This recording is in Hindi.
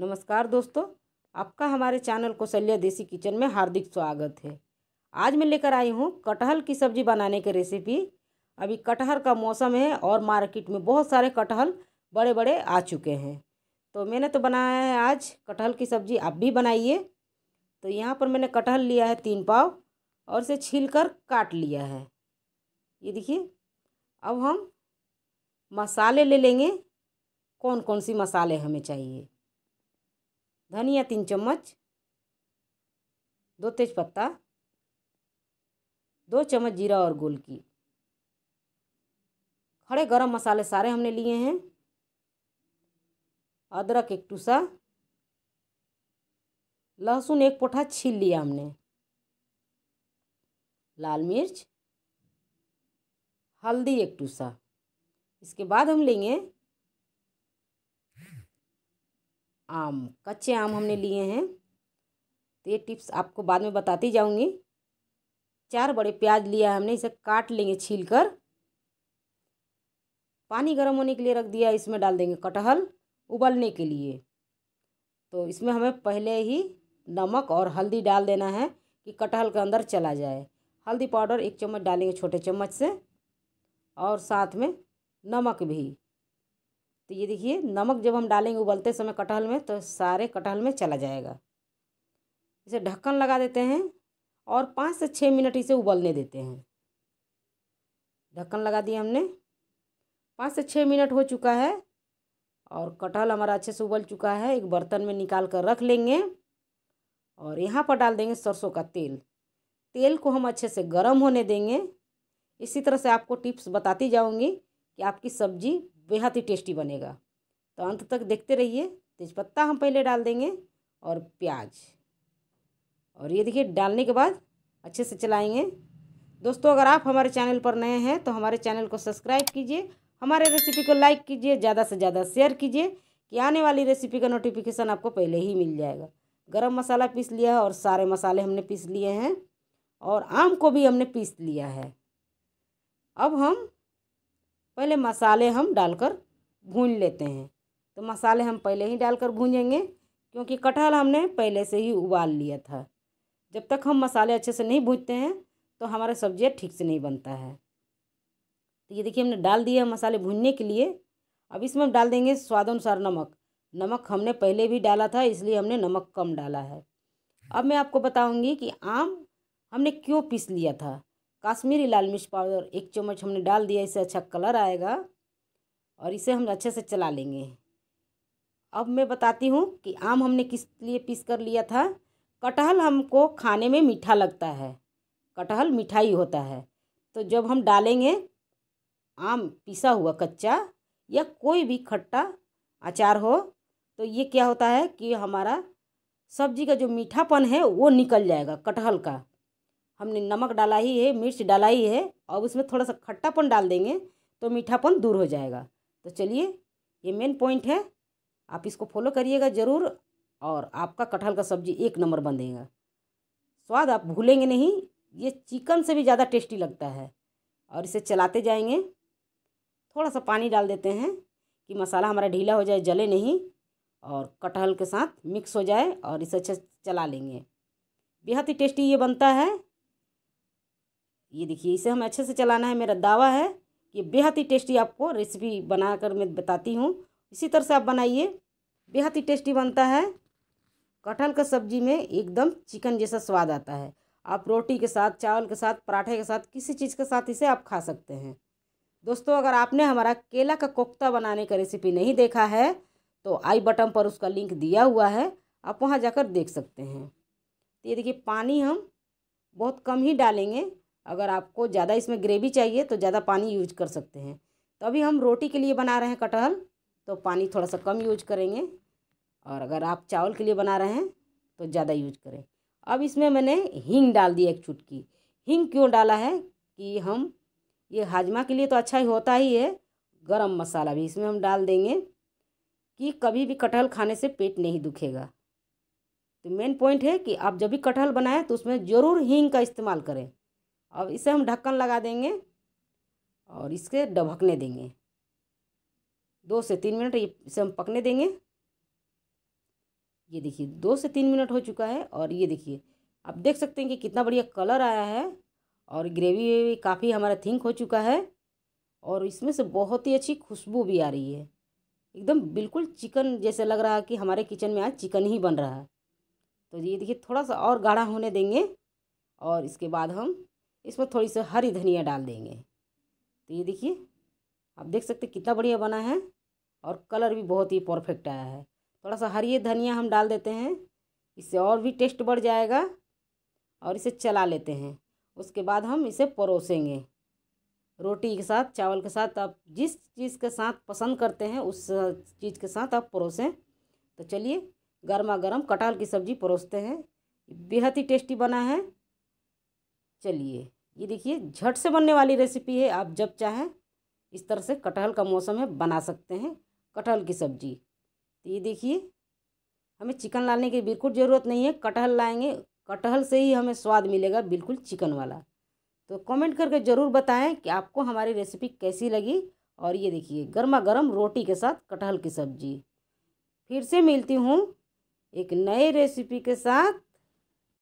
नमस्कार दोस्तों आपका हमारे चैनल कौशल्या देसी किचन में हार्दिक स्वागत है आज मैं लेकर आई हूँ कटहल की सब्ज़ी बनाने की रेसिपी अभी कटहल का मौसम है और मार्केट में बहुत सारे कटहल बड़े बड़े आ चुके हैं तो मैंने तो बनाया है आज कटहल की सब्ज़ी आप भी बनाइए तो यहाँ पर मैंने कटहल लिया है तीन पाव और इसे छील कर काट लिया है ये देखिए अब हम मसाले ले लेंगे कौन कौन सी मसाले हमें चाहिए धनिया तीन चम्मच दो तेज पत्ता दो चम्मच जीरा और गोल की खड़े गरम मसाले सारे हमने लिए हैं अदरक एक टूसा लहसुन एक पोठा छील लिया हमने लाल मिर्च हल्दी एक टूसा इसके बाद हम लेंगे आम कच्चे आम हमने लिए हैं तो ये टिप्स आपको बाद में बताती जाऊंगी चार बड़े प्याज लिया है हमने इसे काट लेंगे छील कर पानी गर्म होने के लिए रख दिया इसमें डाल देंगे कटहल उबलने के लिए तो इसमें हमें पहले ही नमक और हल्दी डाल देना है कि कटहल के अंदर चला जाए हल्दी पाउडर एक चम्मच डालेंगे छोटे चम्मच से और साथ में नमक भी तो ये देखिए नमक जब हम डालेंगे उबलते समय कटहल में तो सारे कटहल में चला जाएगा इसे ढक्कन लगा देते हैं और पाँच से छः मिनट इसे उबलने देते हैं ढक्कन लगा दिया हमने पाँच से छः मिनट हो चुका है और कटहल हमारा अच्छे से उबल चुका है एक बर्तन में निकाल कर रख लेंगे और यहाँ पर डाल देंगे सरसों का तेल तेल को हम अच्छे से गर्म होने देंगे इसी तरह से आपको टिप्स बताती जाऊँगी कि आपकी सब्ज़ी बेहद ही टेस्टी बनेगा तो अंत तक देखते रहिए तेज़पत्ता हम पहले डाल देंगे और प्याज और ये देखिए डालने के बाद अच्छे से चलाएंगे दोस्तों अगर आप हमारे चैनल पर नए हैं तो हमारे चैनल को सब्सक्राइब कीजिए हमारे रेसिपी को लाइक कीजिए ज़्यादा से ज़्यादा शेयर कीजिए कि आने वाली रेसिपी का नोटिफिकेशन आपको पहले ही मिल जाएगा गरम मसाला पीस लिया है और सारे मसाले हमने पीस लिए हैं और आम को भी हमने पीस लिया है अब हम पहले मसाले हम डालकर भून लेते हैं तो मसाले हम पहले ही डालकर भूनेंगे क्योंकि कटहल हमने पहले से ही उबाल लिया था जब तक हम मसाले अच्छे से नहीं भूनते हैं तो हमारा सब्जियाँ ठीक से नहीं बनता है तो ये देखिए हमने डाल दिया मसाले भूनने के लिए अब इसमें हम डाल देंगे स्वाद अनुसार नमक नमक हमने पहले भी डाला था इसलिए हमने नमक कम डाला है अब मैं आपको बताऊंगी कि आम हमने क्यों पीस लिया था काश्मीरी लाल मिर्च पाउडर एक चम्मच हमने डाल दिया इससे अच्छा कलर आएगा और इसे हम अच्छे से चला लेंगे अब मैं बताती हूँ कि आम हमने किस लिए पीस कर लिया था कटहल हमको खाने में मीठा लगता है कटहल मिठाई होता है तो जब हम डालेंगे आम पिसा हुआ कच्चा या कोई भी खट्टा अचार हो तो ये क्या होता है कि हमारा सब्जी का जो मीठापन है वो निकल जाएगा कटहल का हमने नमक डाला ही है मिर्च डाला ही है और उसमें थोड़ा सा खट्टापन डाल देंगे तो मीठापन दूर हो जाएगा तो चलिए ये मेन पॉइंट है आप इसको फॉलो करिएगा ज़रूर और आपका कटहल का सब्जी एक नंबर बन देगा स्वाद आप भूलेंगे नहीं ये चिकन से भी ज़्यादा टेस्टी लगता है और इसे चलाते जाएंगे थोड़ा सा पानी डाल देते हैं कि मसाला हमारा ढीला हो जाए जले नहीं और कटहल के साथ मिक्स हो जाए और इसे अच्छे चला लेंगे बेहद ही टेस्टी ये बनता है ये देखिए इसे हमें अच्छे से चलाना है मेरा दावा है कि बेहद ही टेस्टी आपको रेसिपी बना कर मैं बताती हूँ इसी तरह से आप बनाइए बेहद ही टेस्टी बनता है कटहल का सब्जी में एकदम चिकन जैसा स्वाद आता है आप रोटी के साथ चावल के साथ पराठे के साथ किसी चीज़ के साथ इसे आप खा सकते हैं दोस्तों अगर आपने हमारा केला का कोफ्ता बनाने का रेसिपी नहीं देखा है तो आई बटन पर उसका लिंक दिया हुआ है आप वहाँ जाकर देख सकते हैं तो ये देखिए पानी हम बहुत कम ही डालेंगे अगर आपको ज़्यादा इसमें ग्रेवी चाहिए तो ज़्यादा पानी यूज कर सकते हैं तो अभी हम रोटी के लिए बना रहे हैं कटहल तो पानी थोड़ा सा कम यूज करेंगे और अगर आप चावल के लिए बना रहे हैं तो ज़्यादा यूज करें अब इसमें मैंने हींग डाल दी एक चुटकी हींग क्यों डाला है कि हम ये हाजमा के लिए तो अच्छा ही होता ही है गरम मसाला भी इसमें हम डाल देंगे कि कभी भी कटहल खाने से पेट नहीं दुखेगा तो मेन पॉइंट है कि आप जब भी कटहल बनाएं तो उसमें ज़रूर हींग का इस्तेमाल करें अब इसे हम ढक्कन लगा देंगे और इसके ढकने देंगे दो से तीन मिनट इसे हम पकने देंगे ये देखिए दो से तीन मिनट हो चुका है और ये देखिए आप देख सकते हैं कि कितना बढ़िया कलर आया है और ग्रेवी काफ़ी हमारा थिंक हो चुका है और इसमें से बहुत ही अच्छी खुशबू भी आ रही है एकदम बिल्कुल चिकन जैसे लग रहा है कि हमारे किचन में आज चिकन ही बन रहा है तो ये देखिए थोड़ा सा और गाढ़ा होने देंगे और इसके बाद हम इसमें थोड़ी सी हरी धनिया डाल देंगे तो ये देखिए आप देख सकते कितना बढ़िया बना है और कलर भी बहुत ही परफेक्ट आया है थोड़ा सा हरी धनिया हम डाल देते हैं इससे और भी टेस्ट बढ़ जाएगा और इसे चला लेते हैं उसके बाद हम इसे परोसेंगे रोटी के साथ चावल के साथ आप जिस चीज़ के साथ पसंद करते हैं उस चीज़ के साथ आप परोसें तो चलिए गर्मा गर्म कटहल की सब्ज़ी परोसते हैं बेहद ही टेस्टी बना है चलिए ये देखिए झट से बनने वाली रेसिपी है आप जब चाहें इस तरह से कटहल का मौसम है बना सकते हैं कटहल की सब्जी तो ये देखिए हमें चिकन लाने की बिल्कुल ज़रूरत नहीं है कटहल लाएंगे कटहल से ही हमें स्वाद मिलेगा बिल्कुल चिकन वाला तो कमेंट करके ज़रूर बताएं कि आपको हमारी रेसिपी कैसी लगी और ये देखिए गर्मा गर्म रोटी के साथ कटहल की सब्जी फिर से मिलती हूँ एक नए रेसिपी के साथ